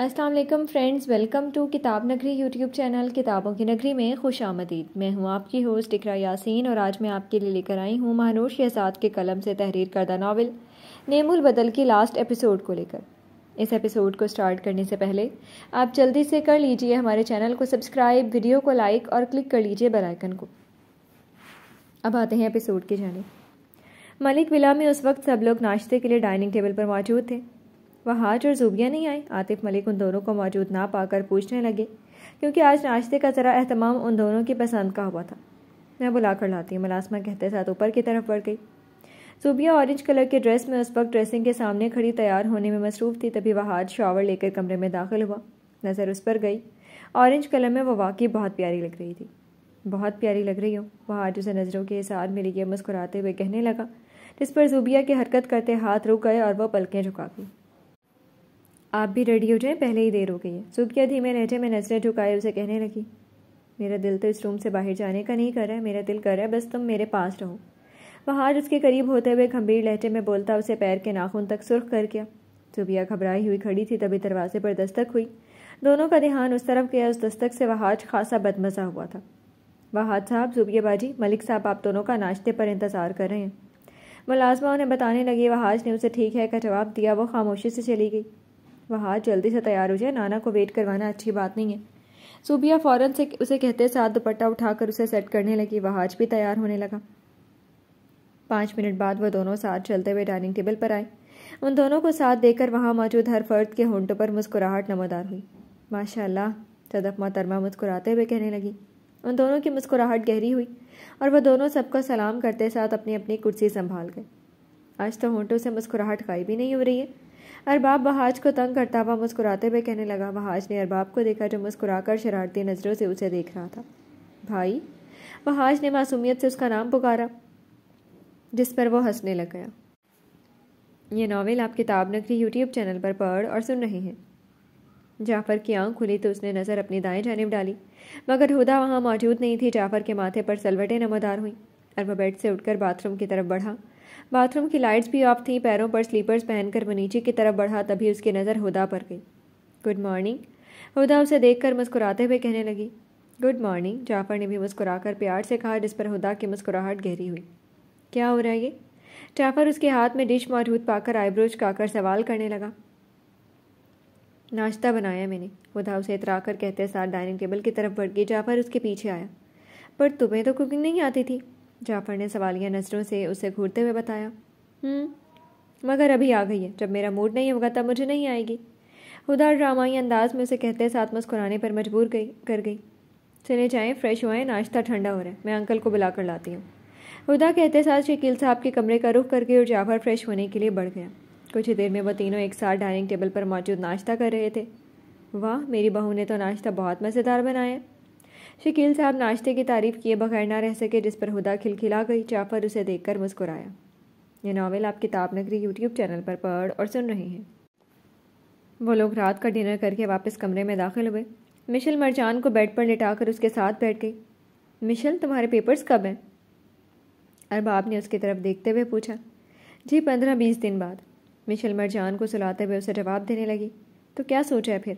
अस्सलाम वालेकुम friends welcome to किताब नगरी यूट्यूब चैनल किताबों की नगरी में खुश आमदीद मैं हूं आपकी होस्ट इकरा यासीन और आज मैं आपके लिए लेकर आई हूं महानूर शहजाद के कलम से तहरीर करदा नावल नेमुल बदल की लास्ट एपिसोड को लेकर इस एपिसोड को स्टार्ट करने से पहले आप जल्दी से कर लीजिए हमारे चैनल को सब्सक्राइब वीडियो को लाइक और क्लिक कर लीजिए बेलाइकन को अब आते हैं एपिसोड की जाने मलिक विला में उस वक्त सब लोग नाश्ते के लिए डाइनिंग टेबल पर मौजूद थे वह और जूबिया नहीं आए आतिफ मलिक उन दोनों को मौजूद ना पाकर पूछने लगे क्योंकि आज नाश्ते का ज़रा अहतमाम उन दोनों की पसंद का हुआ था मैं बुला कर लाती हूँ मलासमा कहते साथ ऊपर की तरफ बढ़ गई सूबिया ऑरेंज कलर के ड्रेस में उस वक्त ड्रेसिंग के सामने खड़ी तैयार होने में मसरूफ थी तभी वह हाथ शॉवर लेकर कमरे में दाखिल हुआ नज़र उस पर गई ऑरेंज कलर में वह वाकई बहुत प्यारी लग रही थी बहुत प्यारी लग रही हूँ वह आज उसे नज़रों के साथ में लिए मुस्कुराते हुए कहने लगा जिस पर जूबिया की हरकत करते हाथ रुक गए और वह पलकें झुका गई आप भी रेडी हो जाए पहले ही देर हो गई है सुबह क्या धीमे रहते में नजरें झुकाए उसे कहने लगी मेरा दिल तो इस रूम से बाहर जाने का नहीं कर रहा है मेरा दिल कर रहा है बस तुम मेरे पास रहो वह उसके करीब होते हुए गंभीर लहजे में बोलता उसे पैर के नाखून तक सुर्ख कर गया सुबिया घबराई हुई खड़ी थी तभी दरवाजे पर दस्तक हुई दोनों का ध्यान उस तरफ गया उस दस्तक से वह खासा बदमजा हुआ था वहाज साहब सुबिया बाजी मलिक साहब आप दोनों का नाश्ते पर इंतज़ार कर रहे हैं मुलाजमा उन्हें बताने लगी वहाज ने उसे ठीक है का जवाब दिया वो खामोशी से चली गई वह हाथ जल्दी से तैयार हो जाए नाना को वेट करवाना अच्छी बात नहीं है सूबिया फ़ौरन से उसे कहते साथ दुपट्टा उठाकर उसे सेट करने लगी वह आज भी तैयार होने लगा पाँच मिनट बाद वह दोनों साथ चलते हुए डाइनिंग टेबल पर आए उन दोनों को साथ देकर वहाँ मौजूद हर फर्द के होंटों पर मुस्कुराहट नमोदार हुई माशाल्लाह सदफ मोहतरमा मुस्कुराते हुए कहने लगी उन दोनों की मुस्कुराहट गहरी हुई और वह दोनों सबका सलाम करते साथ अपनी अपनी कुर्सी संभाल गए आज तो होंटों से मुस्कुराहट गायब भी नहीं हो रही है अरबाब बहाज को तंग करता हुआ मुस्कुराते हुए कहने लगा बहाज ने अरबाब को देखा जो मुस्कुराकर शरारती नज़रों से उसे देख रहा था भाई बहाज ने मासूमियत से उसका नाम पुकारा जिस पर वो हंसने लग गया ये नावल आप किताब नगरी यूट्यूब चैनल पर पढ़ और सुन रहे हैं जाफ़र की आंख खुली तो उसने नज़र अपनी दाएं जानब डाली मगर हुदा वहाँ मौजूद नहीं थी जाफ़र के माथे पर सलवटें नमदार हुई और वह बेड से उठकर बाथरूम की तरफ बढ़ा बाथरूम की लाइट्स भी ऑफ थी पैरों पर स्लीपर्स पहनकर वह नीचे की तरफ बढ़ा तभी उसकी नज़र हुदा पर गई गुड मॉर्निंग हुदा उसे देखकर मुस्कुराते हुए कहने लगी गुड मॉर्निंग जाफर ने भी मुस्कुराकर प्यार से कहा जिस पर हुदा की मुस्कुराहट गहरी हुई क्या हो रहा है ये जाफर उसके हाथ में डिश मौजूद पाकर आईब्रोज काकर सवाल करने लगा नाश्ता बनाया मैंने हुदा उसे इतरा कर कहते साथ डाइनिंग टेबल की तरफ बढ़ गई जाफर उसके पीछे आया पर तुम्हें तो कुकिंग नहीं आती थी जाफर ने सवालिया नज़रों से उसे घूरते हुए बताया हम्म। मगर अभी आ गई है जब मेरा मूड नहीं होगा तब मुझे नहीं आएगी उधार ड्रामाई अंदाज में उसे कहते साथ मुस्कुराने पर मजबूर गई कर गई चले जाएं फ्रेश हुए नाश्ता ठंडा हो रहा है मैं अंकल को बुला कर लाती हूँ हुदा कहते साथ शकील साहब के कमरे का रुख करके और जाफर फ्रेश होने के लिए बढ़ गया कुछ ही देर में वह तीनों एक साथ डाइनिंग टेबल पर मौजूद नाश्ता कर रहे थे वाह मेरी बहू ने तो नाश्ता बहुत मज़ेदार बनाया शकील साहब नाश्ते की तारीफ किए बगैर ना रह सके जिस पर हुदा खिलखिला गई जाफर उसे देख कर मुस्कुराया ये नावल आप किताब नगरी यूट्यूब चैनल पर पढ़ और सुन रहे हैं वो लोग रात का डिनर करके वापस कमरे में दाखिल हुए मिशल मरजान को बेड पर लिटाकर उसके साथ बैठ गई मिशल तुम्हारे पेपर्स कब हैं अरबाब ने उसकी तरफ देखते हुए पूछा जी पंद्रह बीस दिन बाद मिशल मरजान को सुलाते हुए उसे जवाब देने लगी तो क्या सोचा है फिर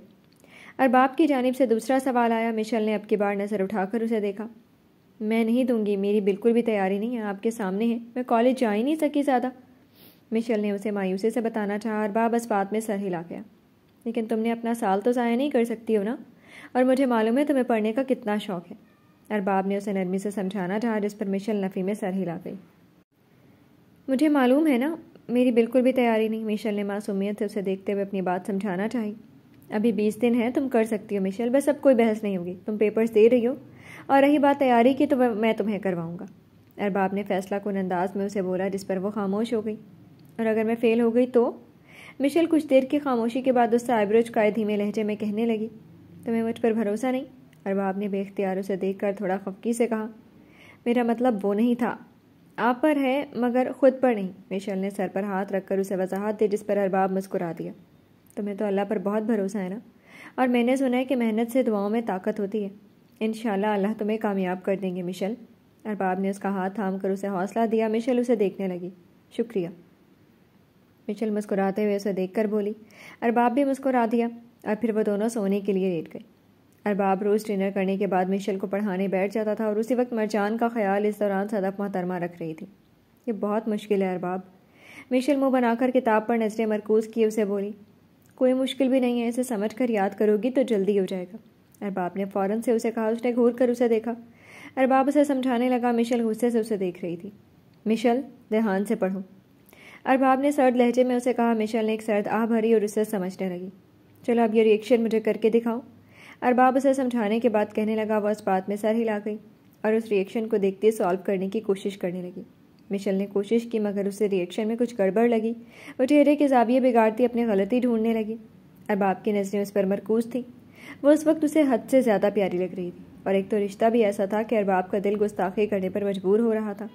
अरबाब की जानब से दूसरा सवाल आया मिशल ने अब की बार नज़र उठाकर उसे देखा मैं नहीं दूंगी मेरी बिल्कुल भी तैयारी नहीं है आपके सामने है मैं कॉलेज जा ही नहीं सकी ज़्यादा मिशल ने उसे मायूसी से बताना चाहा अरबाब बस बात में सर हिला गया लेकिन तुमने अपना साल तो ज़ाया नहीं कर सकती हो ना और मुझे मालूम है तुम्हें पढ़ने का कितना शौक़ है अरबाब ने उसे नरमी से समझाना चाहा जिस पर मिशल नफ़ी में सर हिला गई मुझे मालूम है ना मेरी बिल्कुल भी तैयारी नहीं मिशल ने मासूमियत से उसे देखते हुए अपनी बात समझाना चाहिए अभी बीस दिन है तुम कर सकती हो मिशेल बस अब कोई बहस नहीं होगी तुम पेपर्स दे रही हो और रही बात तैयारी की तो मैं तुम्हें करवाऊँगा अरबाब ने फैसला कन अंदाज में उसे बोला जिस पर वो खामोश हो गई और अगर मैं फ़ेल हो गई तो मिशेल कुछ देर की खामोशी के बाद उससे आइब्रोज काय धीमे लहजे में कहने लगी तुम्हें मुझ पर भरोसा नहीं अरबाब ने बेख्तियार उसे देख कर थोड़ा खफकी से कहा मेरा मतलब वो नहीं था आप पर है मगर खुद पर नहीं मिशेल ने सर पर हाथ रखकर उसे वजाहत दी जिस पर अरबाब मुस्कुरा दिया तुम्हें तो अल्लाह पर बहुत भरोसा है ना और मैंने सुना है कि मेहनत से दुआओं में ताकत होती है इन अल्लाह तुम्हें कामयाब कर देंगे मिशल अरबाब ने उसका हाथ थाम कर उसे हौसला दिया मिशल उसे देखने लगी शुक्रिया मिशल मुस्कुराते हुए उसे देखकर बोली अरबाब भी मुस्कुरा दिया और फिर वह दोनों सोने के लिए लेट गए अरबाब रोज़ डिनर करने के बाद मिशल को पढ़ाने बैठ जाता था और उसी वक्त मरजान का ख्याल इस दौरान सदफ मोहतरमा रख रही थी ये बहुत मुश्किल है अरबाब मिशल मुंह बनाकर किताब पर नजरें मरकूज किए उसे बोली कोई मुश्किल भी नहीं है इसे समझ कर याद करोगी तो जल्दी हो जाएगा अरबाब ने फ़ौरन से उसे कहा उसने घूर कर उसे देखा अरबाब उसे समझाने लगा मिशल गुस्से से उसे देख रही थी मिशल देहान से पढ़ो अरबाब ने सर्द लहजे में उसे कहा मिशल ने एक सर्द आह भरी और उसे समझने लगी चलो अब ये रिएक्शन मुझे करके दिखाओ अरबाब उसे समझाने के बाद कहने लगा वह उस बात में सर हिला गई और उस रिएक्शन को देखते सॉल्व करने की कोशिश करने लगी मिशेल ने कोशिश की मगर उसे रिएक्शन में कुछ गड़बड़ लगी वो चेहरे के जाविये बिगाड़ती अपनी गलती ढूंढने लगी अरबाब की नज़रें उस पर मरकूज थी वो उस वक्त उसे हद से ज़्यादा प्यारी लग रही थी और एक तो रिश्ता भी ऐसा था कि अरबाब का दिल गुस्ताखी करने पर मजबूर हो रहा था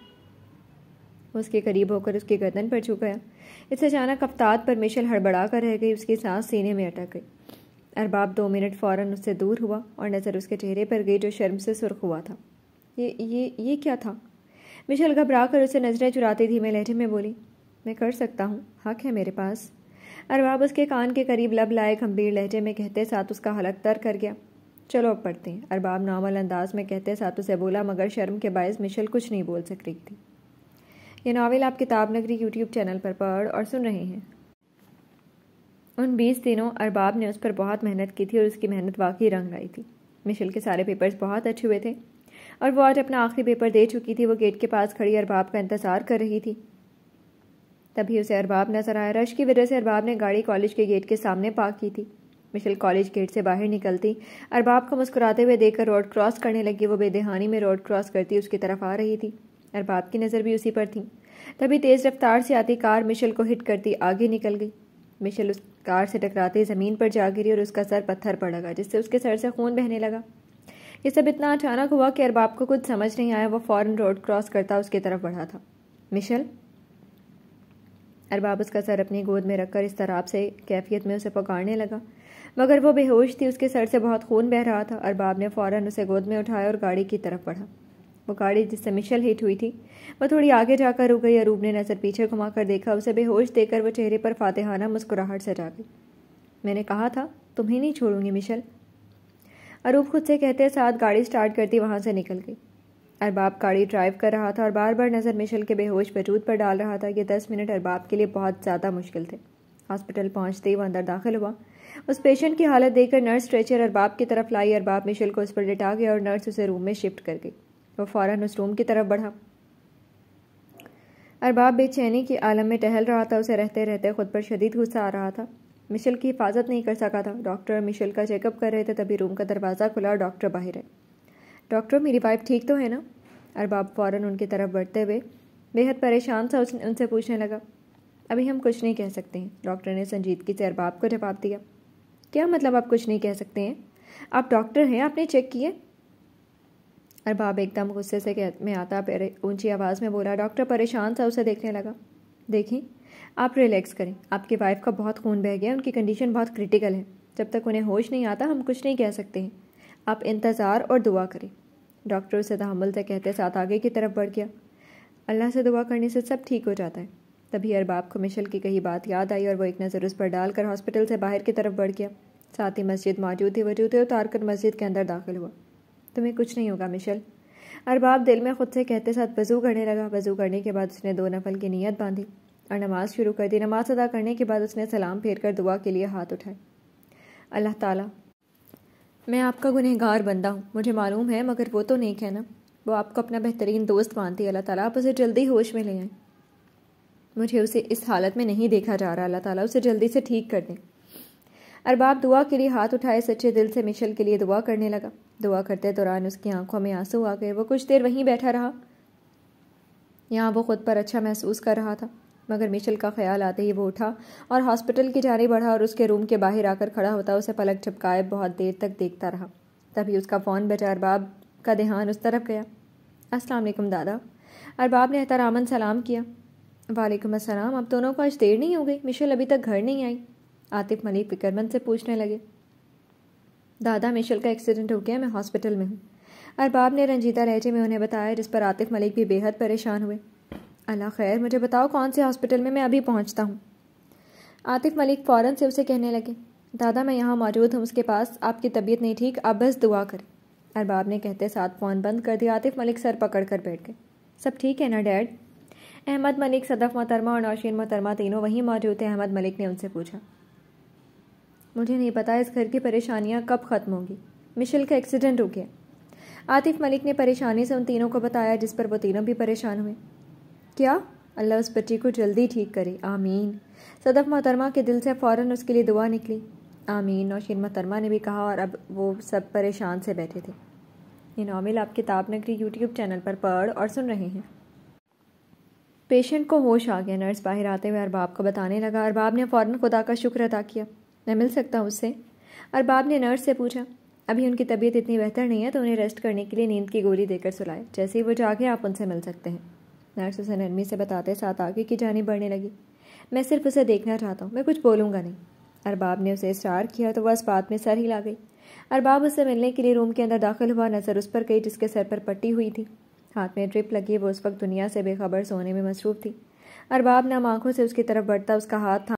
उसके करीब होकर उसके गर्दन पर झुक गया इस अचानक अफ्ताद पर मिशल हड़बड़ा कर रह गई उसकी सांस सीने में अटक गई अरबाब दो मिनट फ़ौरन उससे दूर हुआ और नज़र उसके चेहरे पर गई जो शर्म से सुर्ख हुआ था ये ये ये क्या था मिशेल घबरा कर उसे नजरें चुराती धीमे लहजे में बोली मैं कर सकता हूँ हक है मेरे पास अरबाब उसके कान के करीब लब लाए गंभीर लहजे में कहते साथ उसका हलक तर कर गया चलो अब पढ़ते हैं अरबाब नॉर्मल अंदाज में कहते साथ उसे बोला मगर शर्म के बायस मिशेल कुछ नहीं बोल सक रही थी ये नावल आप किताब नगरी यूट्यूब चैनल पर पढ़ और सुन रहे हैं उन बीस दिनों अरबाब ने उस पर बहुत मेहनत की थी और उसकी मेहनत वाकई रंग लाई थी मिशेल के सारे पेपर्स बहुत अच्छे हुए थे और वो आज अपना आखिरी पेपर दे चुकी थी वो गेट के पास खड़ी अरबाब का इंतज़ार कर रही थी तभी उसे अरबाब नजर आया रश की वजह से अरबाब ने गाड़ी कॉलेज के गेट के सामने पार्क की थी मिशेल कॉलेज गेट से बाहर निकलती अरबाब को मुस्कुराते हुए देखकर रोड क्रॉस करने लगी वो बेदहानी में रोड क्रॉस करती उसकी तरफ आ रही थी अरबाब की नज़र भी उसी पर थी तभी तेज़ रफ्तार से आती कार मिशेल को हिट करती आगे निकल गई मिशेल उस कार से टकराते ज़मीन पर जा गिरी और उसका सर पत्थर पर लगा जिससे उसके सर से खून बहने लगा ये सब इतना अचानक हुआ कि अरबाब को कुछ समझ नहीं आया वो फ़ौरन रोड क्रॉस करता उसकी तरफ बढ़ा था मिशल अरबाब उसका सर अपनी गोद में रखकर इस तरह से कैफियत में उसे पकड़ने लगा मगर वो बेहोश थी उसके सर से बहुत खून बह रहा था अरबाब ने फ़ौरन उसे गोद में उठाया और गाड़ी की तरफ बढ़ा वो गाड़ी जिससे मिशल हिट हुई थी वह थोड़ी आगे जाकर रुक गई अरूब ने नज़र पीछे घुमाकर देखा उसे बेहोश देकर वो चेहरे पर फातेहाना मुस्कुराहट सजा गई मैंने कहा था तुम्हें नहीं छोड़ूंगी मिशल अरूब खुद से कहते साथ गाड़ी स्टार्ट करती वहाँ से निकल गई अरबाब गाड़ी ड्राइव कर रहा था और बार बार नज़र मिशल के बेहोश वजूद पर डाल रहा था ये दस मिनट अरबाब के लिए बहुत ज़्यादा मुश्किल थे हॉस्पिटल पहुँचते ही वह अंदर दाखिल हुआ उस पेशेंट की हालत देखकर नर्स स्ट्रेचर अरबाब की तरफ लाई अरबाब मिशल को उस पर लिटा गया और नर्स उसे रूम में शिफ्ट कर गई वह फ़ौरन उस रूम की तरफ बढ़ा अरबाब बेचैनी के आलम में टहल रहा था उसे रहते रहते खुद पर शदीद गुस्सा आ रहा था मिशेल की हिफाजत नहीं कर सका था डॉक्टर मिशेल का चेकअप कर रहे थे तभी रूम का दरवाज़ा खुला और डॉक्टर बाहर है डॉक्टर मेरी वाइफ ठीक तो है ना अरबाब फ़ौर उनकी तरफ बढ़ते हुए बेहद परेशान सा उनसे पूछने लगा अभी हम कुछ नहीं कह सकते हैं डॉक्टर ने संजीदगी से अरबाब को जवाब दिया क्या मतलब आप कुछ नहीं कह सकते हैं आप डॉक्टर हैं आपने चेक किए अरबाब एकदम गुस्से से में आता ऊंची आवाज़ में बोला डॉक्टर परेशान सा उसे देखने लगा देखें आप रिलैक्स करें आपकी वाइफ का बहुत खून बह गया उनकी कंडीशन बहुत क्रिटिकल है जब तक उन्हें होश नहीं आता हम कुछ नहीं कह सकते हैं आप इंतज़ार और दुआ करें डॉक्टर उसे तहमल से कहते साथ आगे की तरफ बढ़ गया अल्लाह से दुआ करने से सब ठीक हो जाता है तभी अरबाब को मिशल की कही बात याद आई और वो एक नज़र उस पर डालकर हॉस्पिटल से बाहर की तरफ बढ़ गया साथ ही मस्जिद मौजूद थी वजूद है उतार कर मस्जिद के अंदर दाखिल हुआ तुम्हें कुछ नहीं होगा मिशल अरबाब दिल में खुद से कहते साथ वजू करने लगा वजू करने के बाद उसने दो नफल की नीयत बांधी और नमाज शुरू कर दी नमाज अदा करने के बाद उसने सलाम फेर कर दुआ के लिए हाथ उठाए अल्लाह ताला मैं आपका गुनहगार बंदा हूँ मुझे मालूम है मगर वो तो नेक है ना वो आपको अपना बेहतरीन दोस्त मानती है अल्लाह ताला आप उसे जल्दी होश में ले आए मुझे उसे इस हालत में नहीं देखा जा रहा अल्लाह ताला उसे जल्दी से ठीक कर दें अरबाब दुआ के लिए हाथ उठाए सच्चे दिल से मिशल के लिए दुआ करने लगा दुआ करते दौरान उसकी आंखों में आंसू आ गए वो कुछ देर वहीं बैठा रहा यहाँ वो खुद पर अच्छा महसूस कर रहा था मगर मिशेल का ख्याल आते ही वो उठा और हॉस्पिटल की जारी बढ़ा और उसके रूम के बाहर आकर खड़ा होता उसे पलक झपकाए बहुत देर तक देखता रहा तभी उसका फ़ोन बचा अरबाब का देहान उस तरफ गया अस्सलाम वालेकुम दादा अरबाब ने एहतरामन सलाम किया वालेकुम अस्सलाम अब दोनों को आज देर नहीं हो गई मिशेल अभी तक घर नहीं आई आतिफ मलिक फिक्रमंद से पूछने लगे दादा मिशेल का एक्सीडेंट हो गया मैं हॉस्पिटल में हूँ अरबाब ने रंजीदा लहजे में उन्हें बताया जिस पर आतिफ मलिक भी बेहद परेशान हुए अला खैर मुझे बताओ कौन से हॉस्पिटल में मैं अभी पहुँचता हूँ आतिफ मलिक फ़ौरन से उसे कहने लगे दादा मैं यहाँ मौजूद हूँ उसके पास आपकी तबीयत नहीं ठीक आप बस दुआ करें अरबाब ने कहते साथ फ़ोन बंद कर दिया आतिफ मलिक सर पकड़ कर बैठ गए सब ठीक है ना डैड अहमद मलिक सदफ मोहतरमा और नौशीन मोहतरमा तीनों वहीं मौजूद थे अहमद मलिक ने उनसे पूछा मुझे नहीं पता इस घर की परेशानियाँ कब ख़त्म होंगी मिशेल का एक्सीडेंट हो गया आतिफ मलिक ने परेशानी से उन तीनों को बताया जिस पर वो तीनों भी परेशान हुए क्या अल्लाह उस बच्ची को जल्दी ठीक करे आमीन सदफ मोहतरमा के दिल से फ़ौर उसके लिए दुआ निकली आमीन नौशीन मोहतरमा ने भी कहा और अब वो सब परेशान से बैठे थे ये नावल आप किताब नगरी यूट्यूब चैनल पर पढ़ और सुन रहे हैं पेशेंट को होश आ गया नर्स बाहर आते हुए अरबाब को बताने लगा अरबाब ने फ़ौरन खुदा का शुक्र अदा किया मैं मिल सकता हूँ उससे अरबाब ने नर्स से पूछा अभी उनकी तबीयत इतनी बेहतर नहीं है तो उन्हें रेस्ट करने के लिए नींद की गोली देकर सुलाए जैसे ही वो जागे आप उनसे मिल सकते हैं नर्स उसे नरमी से बताते साथ आगे की जानी बढ़ने लगी मैं सिर्फ उसे देखना चाहता हूँ मैं कुछ बोलूँगा नहीं अरबाब ने उसे इशार किया तो वह इस बात में सर ही ला गई अरबाब उससे मिलने के लिए रूम के अंदर दाखिल हुआ नज़र उस पर गई जिसके सर पर पट्टी हुई थी हाथ में ट्रिप लगी वो उस वक्त दुनिया से बेखबर सोने में मसरूफ थी अरबाब नाम आंखों से उसकी तरफ बढ़ता उसका हाथ था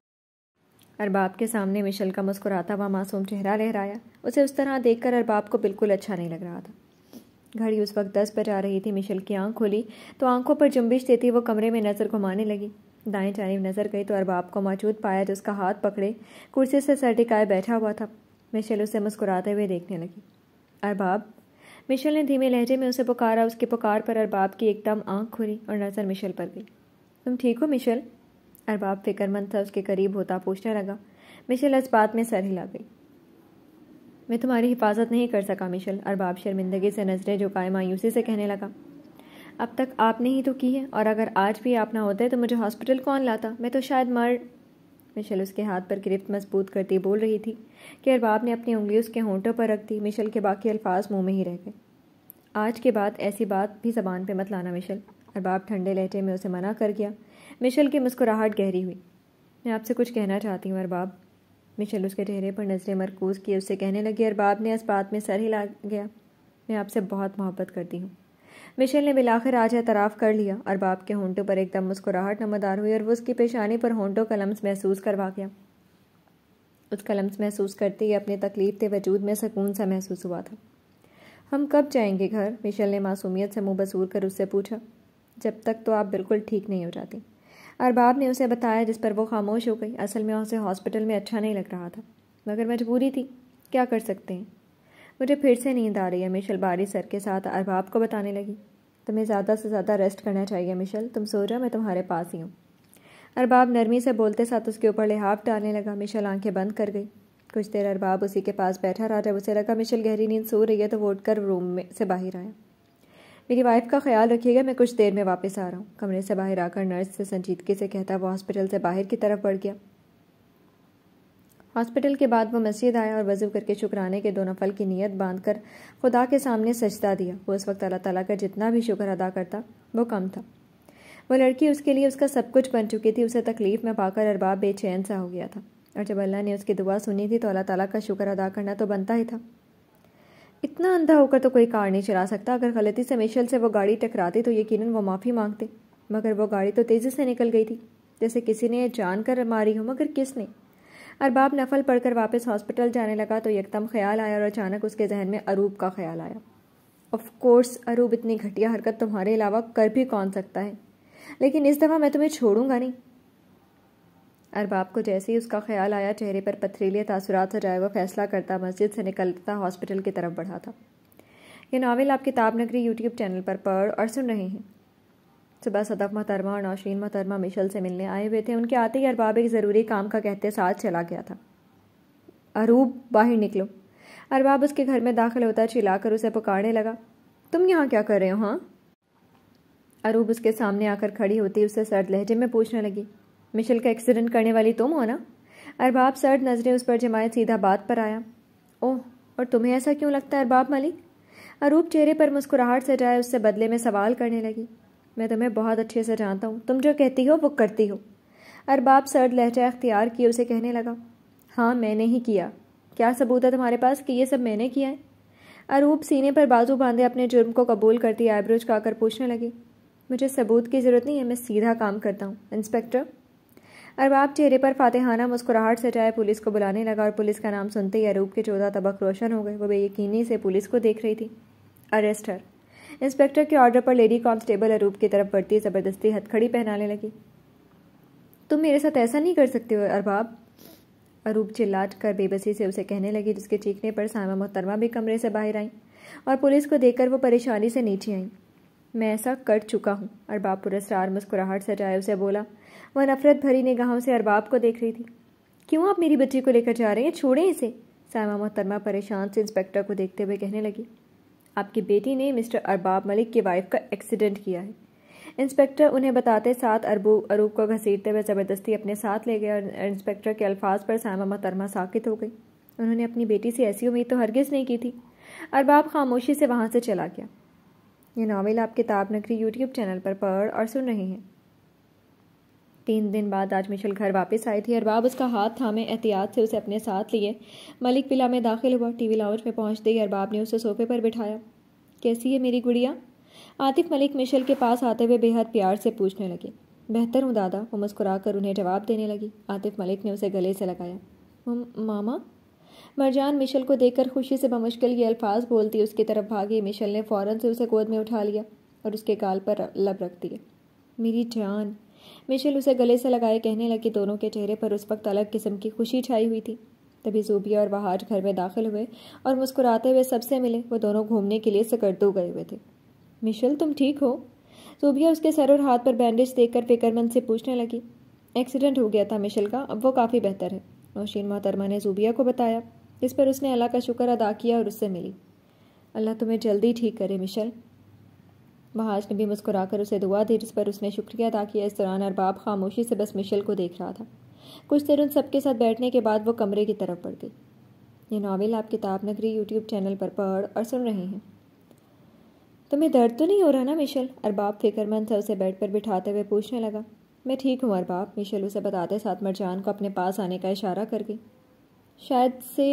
अरबाब के सामने मिशल का मुस्कुराता हुआ मासूम चेहरा लहराया उसे उस तरह देखकर अरबाब को बिल्कुल अच्छा नहीं लग रहा था घड़ी उस वक्त दस बजा रही थी मिशेल की आंख खुली तो आंखों पर जुम्बिश देती वो कमरे में नज़र घुमाने लगी दाएं जानी नज़र गई तो अरबाब को मौजूद पाया जिसका हाथ पकड़े कुर्सी से सर टिकाए बैठा हुआ था मिशेल उसे मुस्कुराते हुए देखने लगी अरबाब मिशेल ने धीमे लहजे में उसे पुकारा उसकी पुकार पर अरबाब की एकदम आंख खुली और नज़र मिशेल पर गई तुम ठीक हो मिशेल अरबाब फिक्रमंद था उसके करीब होता पूछने लगा मिशेल इस बात में सर हिला गई मैं तुम्हारी हिफाजत नहीं कर सका मिशल अरबाब शर्मिंदगी से नजरें झुकाए मायूसी से कहने लगा अब तक आपने ही तो की है और अगर आज भी आप ना होते तो मुझे हॉस्पिटल कौन लाता मैं तो शायद मर मिशल उसके हाथ पर गिरफ्त मजबूत करती बोल रही थी कि अरबाब ने अपनी उंगली उसके होंठों पर रख दी मिशल के बाकी अल्फाज मुंह में ही रह गए आज के बाद ऐसी बात भी जबान पे मत लाना मिशल अरबाब ठंडे लहजे में उसे मना कर गया मिशल की मुस्कुराहट गहरी हुई मैं आपसे कुछ कहना चाहती हूँ अरबाब मिशेल उसके चेहरे पर नज़रें मरकूज़ की उससे कहने लगी और बाप ने इस बात में सर हिला गया मैं आपसे बहुत मोहब्बत करती हूँ मिशेल ने बिलाखिर आज एतराफ़ कर लिया और बाप के होंटों पर एकदम मुस्कुराहट नमदार हुई और वो उसकी पेशानी पर होंटों का लम्स महसूस करवा गया उसका लम्स महसूस करते ही अपने तकलीफ के वजूद में सकून सा महसूस हुआ था हम कब जाएंगे घर मिशेल ने मासूमियत से मुँह बसूर कर उससे पूछा जब तक तो आप बिल्कुल ठीक नहीं हो जाती अरबाब ने उसे बताया जिस पर वो खामोश हो गई असल में उसे हॉस्पिटल में अच्छा नहीं लग रहा था मगर मजबूरी थी क्या कर सकते हैं मुझे फिर से नींद आ रही है मिशल बारी सर के साथ अरबाब को बताने लगी तुम्हें ज़्यादा से ज़्यादा रेस्ट करना चाहिए मिशल तुम सो जाओ मैं तुम्हारे पास ही हूँ अरबाब नरमी से बोलते साथ उसके ऊपर लिहाफ डालने लगा मिशल आंखें बंद कर गई कुछ देर अरबाब उसी के पास बैठा रहा जब उसे लगा मिशल गहरी नींद सो रही है तो वो उठकर रूम में से बाहर आया मेरी वाइफ का ख्याल रखिएगा मैं कुछ देर में वापस आ रहा हूँ कमरे से बाहर आकर नर्स से संजीदगी से कहता वो हॉस्पिटल से बाहर की तरफ बढ़ गया हॉस्पिटल के बाद वो मस्जिद आया और वजू करके शुक्राने के दोनों फल की नीयत बांध कर खुदा के सामने सजदा दिया वो उस वक्त अल्लाह ताला का जितना भी शुक्र अदा करता वो कम था वो लड़की उसके लिए उसका सब कुछ बन चुकी थी उसे तकलीफ़ में पाकर अरबाब बेचैन सा हो गया था और जब अल्लाह ने उसकी दुआ सुनी थी तो अल्लाह ताला का शुक्र अदा करना तो बनता ही था इतना अंधा होकर तो कोई कार नहीं चला सकता अगर गलती से मिशेल से वो गाड़ी टकराती तो यकीनन वो माफ़ी मांगते मगर वो गाड़ी तो तेज़ी से निकल गई थी जैसे किसी ने जान कर मारी हो मगर किसने अरबाब नफल पढ़कर वापस हॉस्पिटल जाने लगा तो यकदम ख्याल आया और अचानक उसके जहन में अरूब का ख्याल आया ऑफ कोर्स अरूब इतनी घटिया हरकत तुम्हारे अलावा कर भी कौन सकता है लेकिन इस दफ़ा मैं तुम्हें छोड़ूंगा नहीं अरबाब को जैसे ही उसका ख्याल आया चेहरे पर पथरीले तासुरात सजाए वह फैसला करता मस्जिद से निकलता हॉस्पिटल की तरफ बढ़ा था यह नावल आप किताब नगरी यूट्यूब चैनल पर पढ़ और सुन रहे हैं सुबह सदफ मोहतरमा और नौशीन मोहतरमा मिशल से मिलने आए हुए थे उनके आते ही अरबाब एक ज़रूरी काम का कहते साथ चला गया था अरूब बाहर निकलो अरबाब उसके घर में दाखिल होता चिल्लाकर उसे पुकारने लगा तुम यहाँ क्या कर रहे हो हाँ अरूब उसके सामने आकर खड़ी होती उसे सर्द लहजे में पूछने लगी मिशेल का एक्सीडेंट करने वाली तुम हो ना अरबाब सर्द नज़रें उस पर जमाए सीधा बात पर आया ओह और तुम्हें ऐसा क्यों लगता है अरबाब मलिक अरूप चेहरे पर मुस्कुराहट से जाए उससे बदले में सवाल करने लगी मैं तुम्हें बहुत अच्छे से जानता हूँ तुम जो कहती हो वो करती हो अरबाब सर्द लहजा अख्तियार किए उसे कहने लगा हाँ मैंने ही किया क्या सबूत है तुम्हारे पास कि ये सब मैंने किया है अरूप सीने पर बाजू बांधे अपने जुर्म को कबूल करती का आकर पूछने लगी मुझे सबूत की ज़रूरत नहीं है मैं सीधा काम करता हूँ इंस्पेक्टर अरबाब चेहरे पर फातेहाना मुस्कुराहट सजाए पुलिस को बुलाने लगा और पुलिस का नाम सुनते ही अरूप के चौदह तबक रोशन हो गए वो बेयकीनी से पुलिस को देख रही थी अरेस्ट हर इंस्पेक्टर के ऑर्डर पर लेडी कांस्टेबल अरूप की तरफ बढ़ती ज़बरदस्ती हथखड़ी पहनाने लगी तुम मेरे साथ ऐसा नहीं कर सकते हो अरबाब अरूप चिल्लाट कर बेबसी से उसे कहने लगी जिसके चीखने पर सामा मोहतरमा भी कमरे से बाहर आई और पुलिस को देखकर वो परेशानी से नीचे आई मैं ऐसा कर चुका हूँ अरबाब पुरस्कार मुस्कुराहट सजाए उसे बोला वह नफरत भरी निगाहों से अरबाब को देख रही थी क्यों आप मेरी बच्ची को लेकर जा रहे हैं छोड़ें इसे सायमा मोहतरमा परेशान से इंस्पेक्टर को देखते हुए कहने लगी आपकी बेटी ने मिस्टर अरबाब मलिक की वाइफ का एक्सीडेंट किया है इंस्पेक्टर उन्हें बताते साथ अरबू अरूब को घसीटते हुए ज़बरदस्ती अपने साथ ले गए और इंस्पेक्टर के अल्फाज पर सायमा मोहतरमा साकित हो गई उन्होंने अपनी बेटी से ऐसी उम्मीद तो हरगिज़ नहीं की थी अरबाब खामोशी से वहाँ से चला गया ये नावल आप किताब नगरी यूट्यूब चैनल पर पढ़ और सुन रहे हैं तीन दिन बाद आज मिशल घर वापस आई थी अरबाब उसका हाथ थामे एहतियात से उसे अपने साथ लिए मलिक पिला में दाखिल हुआ टीवी लाउंज में पहुंचते ही अरबाब ने उसे सोफे पर बिठाया कैसी है मेरी गुड़िया आतिफ मलिक मिशल के पास आते हुए बेहद प्यार से पूछने लगे बेहतर हूँ दादा वो मुस्कुरा कर उन्हें जवाब देने लगी आतिफ मलिक ने उसे गले से लगाया मामा मरजान मिशल को देखकर खुशी से बमुश्किल ये अल्फाज बोलती उसकी तरफ भागी मिशल ने फ़ौरन से उसे गोद में उठा लिया और उसके गाल पर लब रख दिया मेरी जान मिशेल उसे गले से लगाए कहने लगी दोनों के चेहरे पर उस वक्त अलग किस्म की खुशी छाई हुई थी तभी जूबिया और वहाज घर में दाखिल हुए और मुस्कुराते हुए सबसे मिले वो दोनों घूमने के लिए सकर्दू गए हुए थे मिशेल तुम ठीक हो जूबिया उसके सर और हाथ पर बैंडेज देखकर फिक्रमंद से पूछने लगी एक्सीडेंट हो गया था मिशेल का अब वो काफ़ी बेहतर है नौशीन मोहतरमा ने जूबिया को बताया इस पर उसने अल्लाह का शुक्र अदा किया और उससे मिली अल्लाह तुम्हें जल्दी ठीक करे मिशेल महाज ने मुस्कुरा मुस्कुराकर उसे दुआ दी जिस पर उसने शुक्रिया अदा किया इस दौरान अरबाब खामोशी से बस मिशल को देख रहा था कुछ देर उन सबके साथ बैठने के बाद वो कमरे की तरफ बढ़ गई ये नावल आप किताब नगरी यूट्यूब चैनल पर पढ़ और सुन रहे हैं तुम्हें दर्द तो नहीं हो रहा ना मिशल अरबाब फिक्रमंद था उसे बेड पर बिठाते हुए पूछने लगा मैं ठीक हूँ अरबाब मिशल उसे बताते साथ मरजान को अपने पास आने का इशारा कर गई शायद से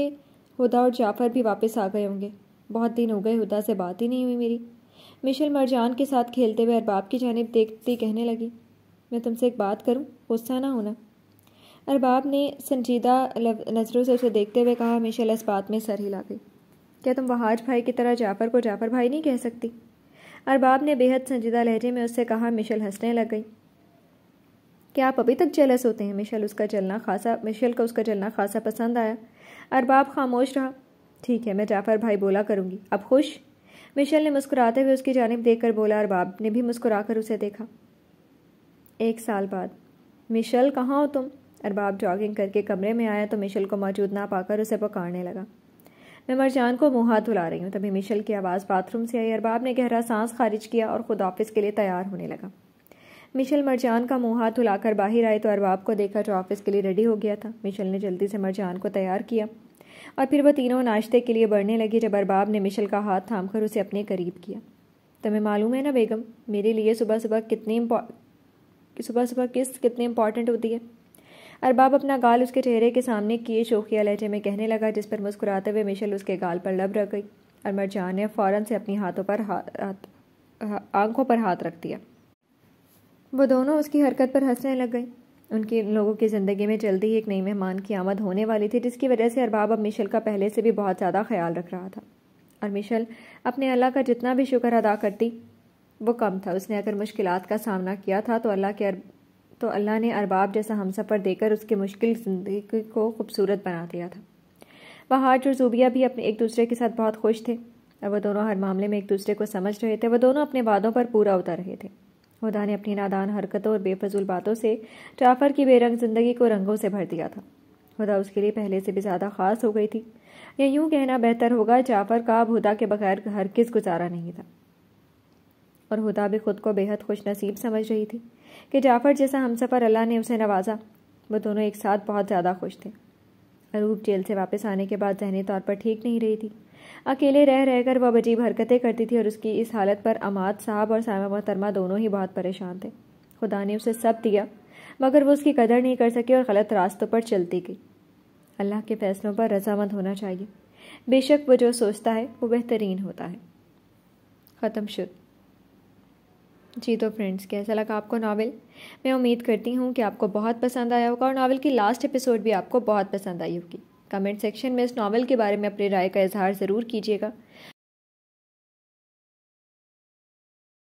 हुदा और जाफ़र भी वापस आ गए होंगे बहुत दिन हो गए हुदा से बात ही नहीं हुई मेरी मिशेल मरजान के साथ खेलते हुए अरबाब की जानब देखती कहने लगी मैं तुमसे एक बात करूं गुस्सा ना होना अरबाब ने संजीदा नज़रों से उसे देखते हुए कहा मिशेल इस बात में सर हिला गई क्या तुम वहाज भाई की तरह जाफर को जाफर भाई नहीं कह सकती अरबाब ने बेहद संजीदा लहजे में उससे कहा मिशेल हंसने लग गई क्या आप अभी तक जेलस होते हैं मिशेल उसका जलना खासा मिशेल का उसका जलना खासा पसंद आया अरबाब खामोश रहा ठीक है मैं जाफर भाई बोला करूँगी अब खुश मिशेल ने मुस्कुराते हुए उसकी जानब देखकर बोला और बाप ने भी मुस्कुराकर उसे देखा एक साल बाद मिशेल कहाँ हो तुम अरबाब जॉगिंग करके कमरे में आया तो मिशेल को मौजूद ना पाकर उसे पकड़ने लगा मैं मरजान को मुँह हाथ धुला रही हूँ तभी मिशेल की आवाज़ बाथरूम से आई अरबाब ने गहरा सांस खारिज किया और खुद ऑफिस के लिए तैयार होने लगा मिशेल मरजान का मुँह हाथ धुलाकर बाहर आए तो अरबाब को देखा जो ऑफिस के लिए रेडी हो गया था मिशेल ने जल्दी से मरजान को तैयार किया और फिर वह तीनों नाश्ते के लिए बढ़ने लगे जब अरबाब ने मिशल का हाथ थाम कर उसे अपने करीब किया तुम्हें मालूम है ना बेगम मेरे लिए सुबह सुबह कितनी सुबह सुबह किस कितनी इम्पॉर्टेंट होती है अरबाब अपना गाल उसके चेहरे के सामने किए शोखिया लहजे में कहने लगा जिस पर मुस्कुराते हुए मिशल उसके गाल पर लब रख गई और मरजान ने फ़ौरन से अपनी हाथों पर हाथ, आंखों पर हाथ रख दिया वो दोनों उसकी हरकत पर हंसने लग गई उनके लोगों की ज़िंदगी में जल्दी ही एक नई मेहमान की आमद होने वाली थी जिसकी वजह से अरबाब अब मिशल का पहले से भी बहुत ज़्यादा ख्याल रख रहा था और मिशल अपने अल्लाह का जितना भी शुक्र अदा करती वो कम था उसने अगर मुश्किल का सामना किया था तो अल्लाह के अर... तो अल्लाह ने अरबाब जैसा हम सफ़र देकर उसके मुश्किल ज़िंदगी को खूबसूरत बना दिया था बहाज और जूबिया भी अपने एक दूसरे के साथ बहुत खुश थे और वह दोनों हर मामले में एक दूसरे को समझ रहे थे वह दोनों अपने वादों पर पूरा उतर रहे थे हुदा ने अपनी नादान हरकतों और बेफजूल बातों से जाफर की बेरंग जिंदगी को रंगों से भर दिया था हुदा उसके लिए पहले से भी ज़्यादा खास हो गई थी या यूं कहना बेहतर होगा जाफर का अब हुदा के बगैर हर किस गुजारा नहीं था और हुदा भी खुद को बेहद खुश नसीब समझ रही थी कि जाफर जैसा हम सफ़र अल्लाह ने उसे नवाजा वो दोनों एक साथ बहुत ज़्यादा खुश थे अरूप जेल से वापस आने के बाद जहनी तौर पर ठीक नहीं रही थी अकेले रह रहकर वह अजीब हरकतें करती थी और उसकी इस हालत पर अमाद साहब और सामा मोहतरमा दोनों ही बहुत परेशान थे खुदा ने उसे सब दिया मगर वो उसकी कदर नहीं कर सकी और गलत रास्तों पर चलती गई अल्लाह के फैसलों पर रजामंद होना चाहिए बेशक वो जो सोचता है वो बेहतरीन होता है ख़त्म शुद जी तो फ्रेंड्स कैसा लगा आपको नावल मैं उम्मीद करती हूँ कि आपको बहुत पसंद आया होगा और नावल की लास्ट एपिसोड भी आपको बहुत पसंद आई होगी कमेंट सेक्शन में इस नावल के बारे में अपनी राय का इजहार ज़रूर कीजिएगा